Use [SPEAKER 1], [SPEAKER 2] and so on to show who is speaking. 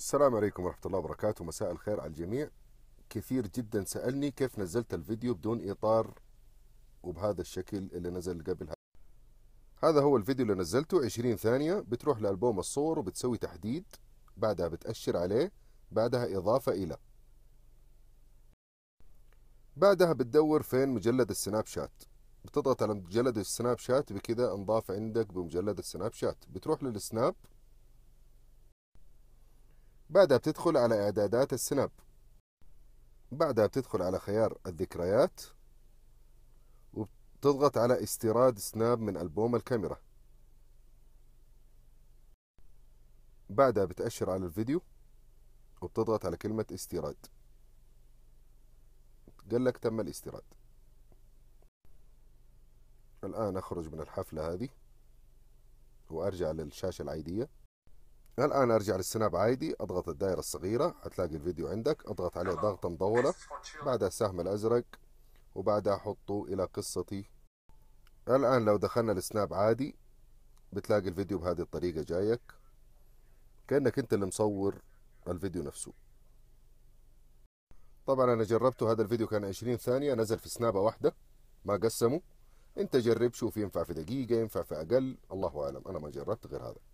[SPEAKER 1] السلام عليكم ورحمة الله وبركاته مساء الخير على الجميع كثير جدا سألني كيف نزلت الفيديو بدون إطار وبهذا الشكل اللي نزل قبل هذا هو الفيديو اللي نزلته 20 ثانية بتروح لألبوم الصور وبتسوي تحديد بعدها بتأشر عليه بعدها إضافة إلى بعدها بتدور فين مجلد السناب شات بتضغط على مجلد السناب شات بكذا انضاف عندك بمجلد السناب شات بتروح للسناب بعدها بتدخل على إعدادات السناب بعدها بتدخل على خيار الذكريات وبتضغط على استيراد سناب من ألبوم الكاميرا بعدها بتأشر على الفيديو وبتضغط على كلمة استيراد قال لك تم الاستيراد الآن أخرج من الحفلة هذه وأرجع للشاشة العادية الآن أرجع للسناب عادي أضغط الدائرة الصغيرة هتلاقي الفيديو عندك أضغط عليه ضغطة مطولة بعدها السهم الأزرق وبعدها أحطه إلى قصتي الآن لو دخلنا السناب عادي بتلاقي الفيديو بهذه الطريقة جايك كأنك أنت اللي مصور الفيديو نفسه طبعا أنا جربته هذا الفيديو كان 20 ثانية نزل في سنابة واحدة ما قسمه أنت جرب شوف ينفع في دقيقة ينفع في أقل الله أعلم أنا ما جربت غير هذا